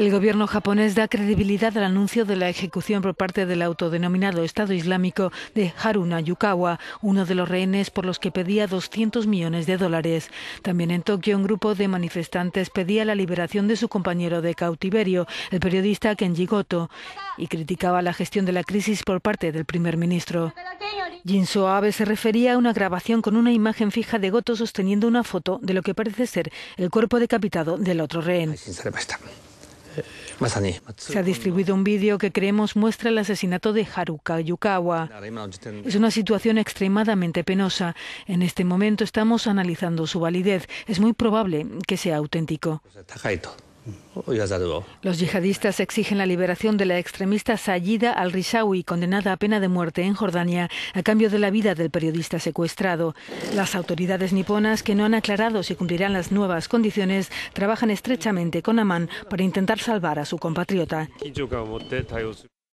El gobierno japonés da credibilidad al anuncio de la ejecución por parte del autodenominado Estado Islámico de Haruna Yukawa, uno de los rehenes por los que pedía 200 millones de dólares. También en Tokio un grupo de manifestantes pedía la liberación de su compañero de cautiverio, el periodista Kenji Goto, y criticaba la gestión de la crisis por parte del primer ministro. Jinso Abe se refería a una grabación con una imagen fija de Goto sosteniendo una foto de lo que parece ser el cuerpo decapitado del otro rehén. Se ha distribuido un vídeo que creemos muestra el asesinato de Haruka Yukawa. Es una situación extremadamente penosa. En este momento estamos analizando su validez. Es muy probable que sea auténtico. Pues los yihadistas exigen la liberación de la extremista Sayida al-Rishawi, condenada a pena de muerte en Jordania, a cambio de la vida del periodista secuestrado. Las autoridades niponas, que no han aclarado si cumplirán las nuevas condiciones, trabajan estrechamente con Amán para intentar salvar a su compatriota.